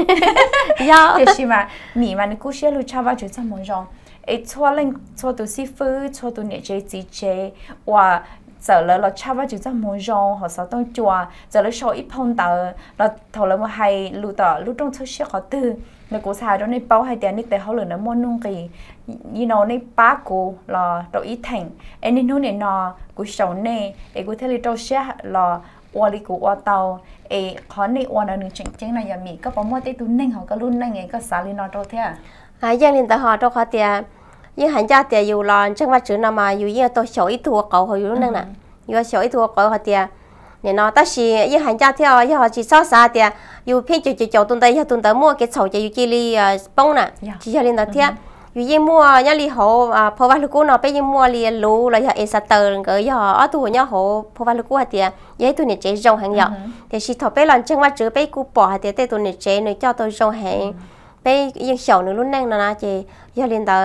dạ, thế chứ mà mì mà nó cũng sẽ luôn cho vào chuyện trong món rong, ấy cho lên cho tôi sư phụ cho tôi nhẹ chế chế chế, và giờ là là cho vào chuyện trong món rong họ sau đó chùa, giờ là sau ít phong tờ, là thầu là một hai lũ tờ lũ trong thứ sẽ họ tư nếu cô sao đó nếu bao hay tiền nếu để họ lựa nó mua nung kỳ you know nếu ba cô là đồ ý thành em nên nói nên nó cô sầu nè cô thấy là đồ xe là ua cô ua tàu em họ nè ua nó nên chỉnh chỉnh này giờ mình có bao mua tết tu neng họ có luôn neng em có xả lên nó đâu thế à à giờ nên ta họ đâu hàng gia tiền dù là chẳng qua chữ nào mà dù như tôi thua cậu họ dù nè dù ừ. sầu thua cậu họ tiền nên nó ta chỉ yêu hành gia theo yêu họ chỉ so xa thì yêu pin chỉ chỉ chọn tuần tới yêu tuần tới mua cái sầu chỉ yêu chỉ li ờ, bông nè dạ. chỉ cho lên đó theo vì yêu mua nhá li hộ phô văn lục nó bây yêu mua li lú là yêu em sát cái yêu ở tu nhá hộ phô văn lục ừ. thì yêu tuần này chế rong hàng nhỏ thì thọ bây lần chân qua chữ bây cú bỏ thì tới tuần chế nữa cho tôi rong hàng bây yêu sầu nữa lúc nãy nó chỉ yêu lên đó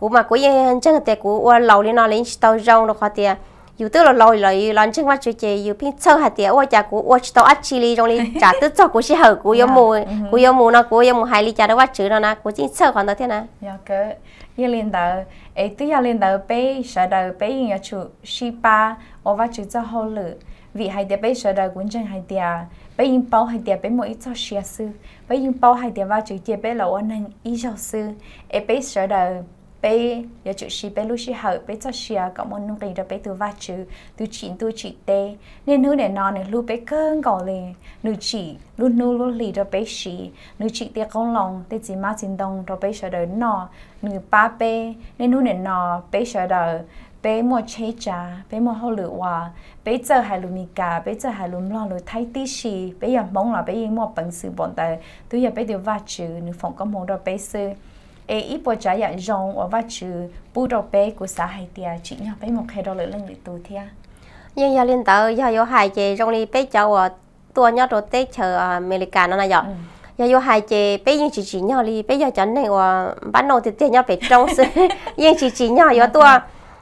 cú mà cú yêu chân thì cú lâu lên nó lên tàu rong nó khó tiền dù tức là lòi lại lần trước qua chơi chơi dù pin chơi hạt tiệt ôi chả của ôi tao ăn chili trong ly chả tức cho của chị hở của yêu dạ, mù ừ của yêu mù nó của yêu mù hai ly chả đó quá chữ nó nè của chị chơi còn đó thế nè dạ cái, yêu liên đầu ấy tức yêu liên đầu bé sợ đầu bé nhà chủ ba, ô vắt chữ cho hồ lử vì hai tiệt bé sợ đầu cũng chẳng hai tiệt bé yên bao hai tiệt bé mỗi ít cho xia sư bé yên bao hai tiệt vắt chữ tiệt bé là ôn năng ít cho sư ấy bé sợ đầu bé giờ chữ xí bé lúc xí hậu bé cho xia à cậu muốn nung tình cho bé từ va chữ từ chín từ chỉ tê nên nữ để nó này lúc bé cơn cậu lì nữ chỉ lúc nu lúc lì cho bé xí nữ chỉ tê con lòng tê chỉ má xin đông cho bé sợ đời nó nữ ba bé nên nữ để nó bé sợ đời bé mua chế trà bé mua hồ lửa hòa bé giờ hai lùm mì cà bé giờ hai lùm lo lửa thay tí xì bé giờ mong là bé yên mua bằng sự bọn tài tôi giờ bé đều va chữ nữ phòng có mong đó bé xưa e ít bỏ trái dạng rong ở vắt chữ bù đầu bé của xã hải tia chị nhau bé một hai đô lửa lên lì tù thia nhưng giờ liên tờ giờ vô hải chị rong đi bé cháu ở ờ, tua nhau rồi tết chờ ờ, America nó là dọ ừ. giờ vô hải chị bé nhưng chị chị nhau đi bé giờ chẳng này ở bán nô thì tiền nhau phải trong sự nhưng chị chị nhau vô ừ. tua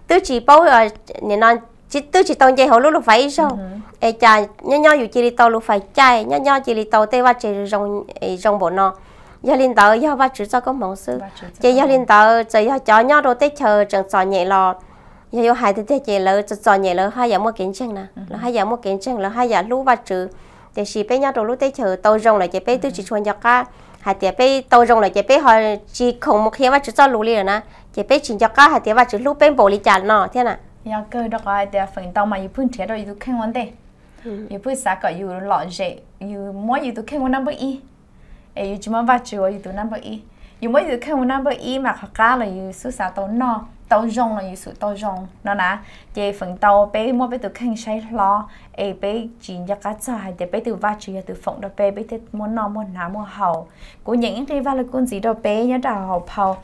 tư chỉ bao ở ờ, nên non chỉ tôi chỉ tông chơi hồ lúc lúc phải sao e ừ. cha nhớ nhớ dù chỉ đi tàu lúc phải chạy nhớ nhớ chỉ đi tàu tê và chỉ rồng rồng bộ nó giờ linh tờ giờ và chữ cho có mẫu sư giờ giờ linh tờ giờ giờ cho nhau đồ tết chờ chẳng sò nhẹ lò giờ giờ hai tết chị lỡ chẳng sò nhẹ lỡ hai giờ mua kiến chân nè lỡ ừ. hai giờ mua kiến chân lỡ hai giờ lú và chữ để chỉ bé nhau đồ lú tết chờ tàu rồng là chị bé tư ừ. chỉ chuan cho cả hai tiệp bé tàu rồng lại chị bé họ chỉ không một khi và chữ cho lú liền nè chị bé chỉ cho cả hai tiệp và chữ lú bên bộ lý chả nọ thế nè giờ cơ đó cái tiệp phần tàu mà yêu phun trẻ rồi yêu khen vấn đề yêu phun xã cả yêu lọ dễ yêu mỗi yêu tôi khen vấn năm bữa y ấy chúng mà bắt chịu ấy tụ number e nhưng mà cái một number e mà họ là yêu số sáu tàu nọ tàu rong là yêu số tàu rong nó nè về phần tàu bé mua bé tụ say lo ấy bé chỉ cho cá để bé tụ bắt chịu tụ phộng đó bé bé tụ mua nọ mua nà mua hậu những cái vali con gì đó bé nhớ đào hậu hậu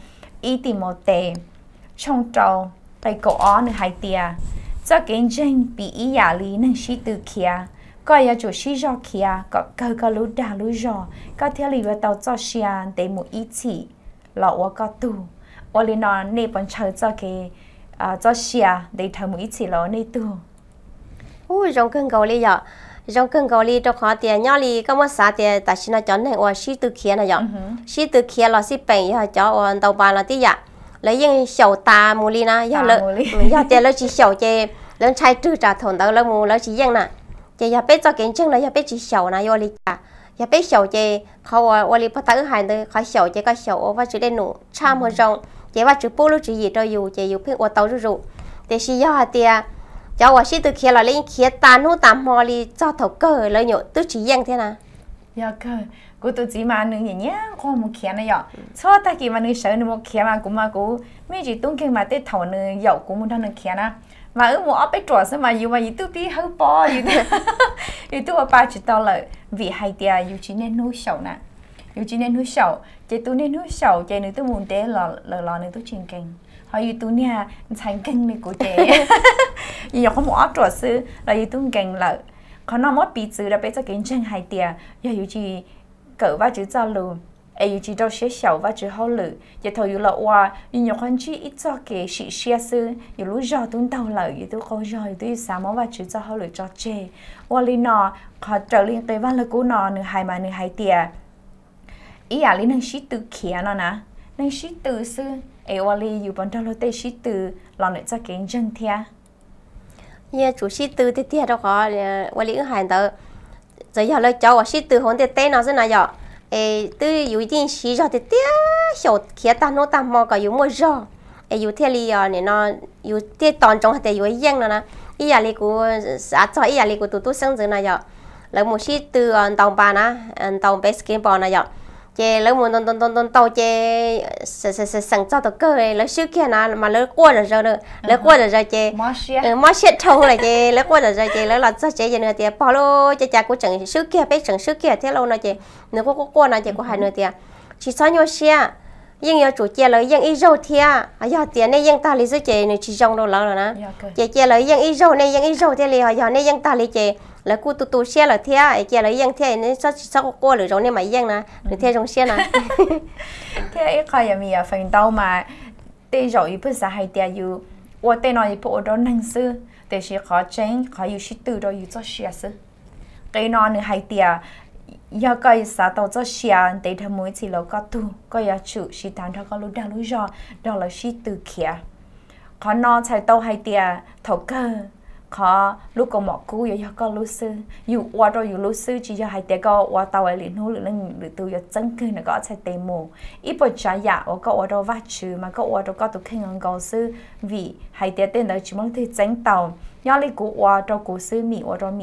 e tìm một tệ trong trầu tay cổ ó nữa hai tia cho cái chân bị ý giả lý năng từ kia có ya chủ sĩ do kia có cơ có lú đà lú giò có theo lì vào tàu cho xia để một ý chỉ lọ wa có tu ô lì nó nè bọn chờ cho cái à cho xia để thằng một ý chỉ lọ nè tu ui rong cưng cầu lì ạ, rong cưng cầu lì trong khó tiền nhau lì có mất xả tiền tại xin nó chọn này wa sĩ từ kia này ạ, sĩ từ kia là sĩ bèn giờ cho wa tàu bàn là tí giờ lấy những sầu ta mù lì na giờ lỡ giờ tiền lỡ chỉ sầu chơi lớn trai trừ trả thốn tao lỡ mù lỡ chỉ giang nè chị nhà bé cho kiến chứng là nhà bé chỉ sầu na yoli cả nhà bé sầu chị khâu yoli bắt tay hai đứa khâu sầu chị có sầu và chỉ để nụ chăm hơn ừ. rong chị và chỉ bố lúc chỉ gì đâu dù chị dù phim ô tàu rủ rủ để xí yêu hạt tia cháu và xí từ kia là lên kia cho thầu cơ lời nhộ tứ chỉ giang thế nào dạ cơ cô tôi chỉ mà nữ nhỉ cô một kia này ạ ừ. cho ta kỳ mà nữ sợ nữ một kia mà cũng mà cũng mấy chị tung kia mà tết thầu nữ dậu cũng muốn thằng nữ kia na mà ở muốn áp trò sao mà yêu mà yêu tu tí hơi bỏ yêu tu yêu tu ba chỉ to là vì hai tia yêu chỉ nên nuôi sầu nè yêu chỉ nên nuôi sầu chỉ tu nên nuôi sầu chỉ nữa tôi muốn té lò lò lò nữa tôi chuyển kênh, họ yêu tu nha thành kênh này của trẻ yêu không muốn áp trò sư là yêu tu kinh là còn nó mất bị chữ đã bây giờ kênh chân hai tia yêu chỉ cỡ ba chữ giao luôn ai yu chỉ đâu sẽ sầu và chỉ hậu lử giờ thôi yu là qua yu nhiều khoan chi ít cho kể sĩ xe sư yu lúc giờ tuấn đầu lại yu tôi có giờ yu tôi sáng mong và chỉ cho hậu lử cho che. qua li nọ họ trở liên tới văn là cú nọ nửa hai mà nửa hai tiề ý à li năng sĩ từ kia nọ nè năng sĩ từ sư ai qua li yu bọn đầu tê sĩ từ lòng nữa cho kể chân thia nhà chủ sĩ từ thì thia đâu có ờ, qua li hai hàng tờ giờ giờ lời cháu và sĩ từ hồn tê tê nó thế nào vậy 诶，对有点时热的点小铁打诺打毛个有么热？诶，有铁里哦，你那有铁当中还得有硬了呢。伊呀，你个啥做？伊呀，你个多多生存了要，那么些对啊，当班啊，嗯，当 basketball 那要。chế lỡ muốn tông tông tông tông tàu chế sẵn cho tàu cơ này lỡ xíu kia nào mà lỡ qua rồi rồi nữa lỡ qua ừ. rồi rồi chế mà xét ừ, thâu này chế lỡ qua rồi rồi chế lỡ là cho chế giờ nữa thì bỏ luôn, cho cha của chẳng xíu kia bé chẳng xíu kia thế lâu nữa chế nữa có có qua nào chế của hai ừ. nữa thì à. chỉ sao nhau xe nhưng yêu chủ chế lỡ nhưng ít râu thì à giờ tiền này nhưng ta lý số chế này chỉ trong đâu lỡ rồi nè chế chế lỡ nhưng ít râu này nhưng ít râu thế liền họ giờ này nhưng ta lý chế là cô tụ tụ xe là thế ai kia là yang thế nên sao sao cô là giống như mày yang nè nên thế giống xe nè thế ấy khai em ya phần đâu mà tê rồi bữa giờ hay tê yêu và nói bộ đó năng sư tê chỉ khó tránh khó yêu sĩ từ đó yêu cho xe sư cái nó nữa hay tê giờ cái xã tàu cho xe để thằng mới chỉ là có tu có giờ chữ sĩ tán thằng có lúc đào lúc giờ đó là sĩ từ kia khó nó chạy tàu hay tê thầu cơ khó lúc có mỏ cú giờ có lúc sư dù qua rồi dù lúc sư chỉ giờ hai tiếng có qua tàu ấy liền hú lửa lên lửa từ giờ chân cứ nó có chạy tê mù ít bữa trả dạ có qua rồi vắt chứ mà có qua rồi có tụ khi ngang cầu sư hai tiếng tên đó chỉ mong thấy tránh tàu nhớ lấy cú qua rồi cú sư mì qua rồi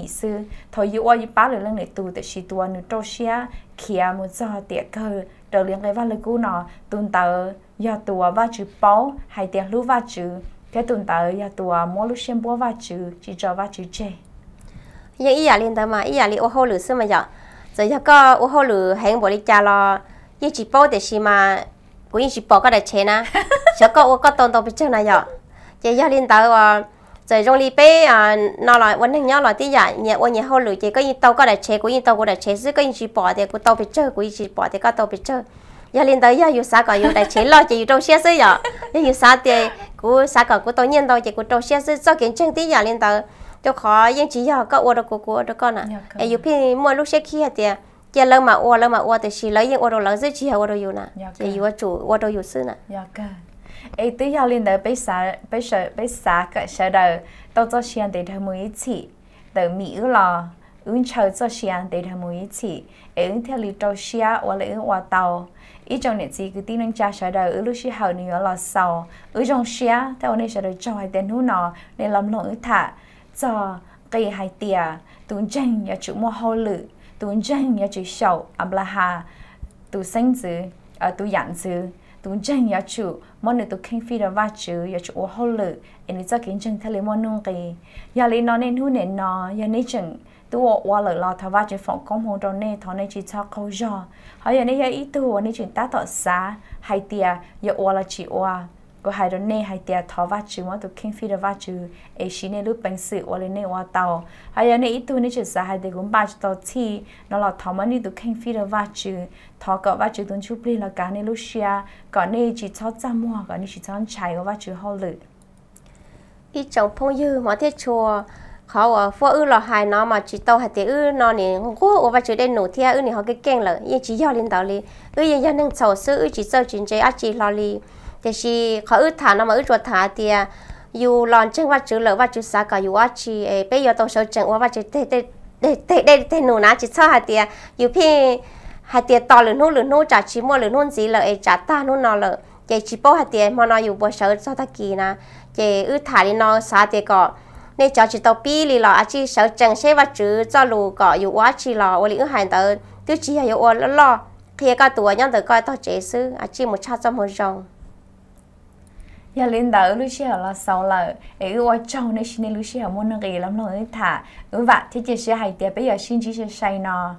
thôi dù qua dù bá lửa lên lửa từ từ chỉ tua nửa trâu xia kia một giờ tiếng cơ trở liền cái vắt lửa cú nó tuần tàu giờ tua vắt bao hai tiếng lú vắt chứ cái tuần tới giờ tua à, mỗi lúc xem bố và chữ chỉ cho và chữ chê nhưng ý à liên tới mà ý à liên ô hô lử xưa mà giờ giờ giờ có ô hô lử hẹn bố đi cha lo ý chỉ bố để xí mà cũng ý chỉ bố có đại chế na giờ có ô có tôn tôn bị chơi này giờ giờ giờ liên tới à giờ trong li bé à nó lại vấn đề nhau là tí giờ nhà ô nhà hô lử chỉ có ý tàu có đại chế cũng ý tàu có đại chế chứ có ý chỉ bố thì cũng tàu bị chơi cũng ý chỉ bố thì có tàu bị chơi giờ lên tới giờ yêu sao có yêu đại chế lo yêu trâu xe xí giờ yêu sao thì cú sao có cú tối nhiên đâu chị cú trâu xe xí do kiến chân tí giờ lên tới tôi khó yên chỉ giờ có ô được cú cú được con à em yêu phi mua lúc xe kia thì giờ lâu mà ô lâu mà ô thì chỉ lấy yên ô đồ lớn dưới chỉ ô đồ yêu nè dạ, chị yêu chủ ô đồ yêu sư nè ấy dạ, tí giờ lên tới bây giờ bây giờ bây giờ cái giờ đầu tôi cho xe để thằng mới chị từ mỹ lo ứng chờ cho xia để tham mưu ý chỉ ế ứng theo lý trâu xia và là ứng hòa tàu ý trong nền gì cứ tin năng cha sợ đời ứng lúc xia hậu nữa là sau ứng trong xia theo nên sợ đời cho hai tên hú nọ nên làm lòng ứng thả cho cây hai tia tuấn chân nhà chủ mua hậu lự tuấn chân nhà chủ sầu âm là hà tu sinh dữ ở tu dặn dữ tu chân nhà chủ món này tu kinh phi đã va chữ nhà chủ ô hậu lự em đi cho kinh chân theo lý món nung kỳ nhà lý nó nên hú nó nhà nên chừng ตัวว่าเลยรอทว่าจะฝ่องก้มหัวตอนนี้ทอนในจีชอบเขาจอเขาอย่างนี้ยังอีตัวนี่จีตาต่อซาไฮเตียยาว่าละจีว่าก็ไฮตอนนี้ไฮเตียทว่าจือว่าตัวคิงฟีดว่าจือเอชินี่รูปเป็นสื่อว่าเลยเนี่ยว่าเตาเขาอย่างนี้อีตัวนี่จีซาไฮเตียกุมบาจตอที่นลอทอมันนี่ตัวคิงฟีดว่าจือทอก็ว่าจือตัวชุบลีละกันในลูเซียก่อนนี่จีชอบจำมัวก่อนนี่จีชอบใช้ก็ว่าจือเขาเลยอีเจ้าพงยือหมอเทียชัวเขาอ่ะฟัวอื้อหล่อหายเนาะมาจีโตหายเตอื้อนอนนี่กูโอ้ว่าจีได้หนูเทียอื้อนี่เขาก็เก่งเลยยังจียอลินเตาลีอื้อยังยังนึงโซซื้ออื้อจีเจ้าจินเจอาจีลอลีแต่ชีเขาอื้อถามเนาะมาอื้อจวดถาเตียอยู่หลอนเจ้งว่าจือเหลือว่าจือสากอยู่ว่าจีเอเปยอโตเชาเจังว่าว่าจีเตเตเตเตเตหนูนะจีเจ้าหายเตียอยู่พี่หายเตียต่อหรือนู่นหรือนู่นจากชิมัวหรือนู่นสีเลยจากตานู่นนอนเลยเจจีโป้หายเตียมานอนอยู่บัวเชิดซอตะกีนะเจอื้อถาลีนอนสาเตียก่อน nên cho chị tàu pi lì lọ à chị sợ chẳng xe và chữ cho lù cọ dù quá chị lọ ô lĩnh hành tờ cứ chị hay ô lọ lọ thì cả tuổi nhân tờ coi tao chế sư à chị một cha cho một rồng giờ dạ, lên đó lúc xưa là sau là ấy ở trong này xin lúc xưa muốn nó gì lắm rồi thả ở vạn thì chị sẽ hay tiếp bây giờ xin chị sẽ say nó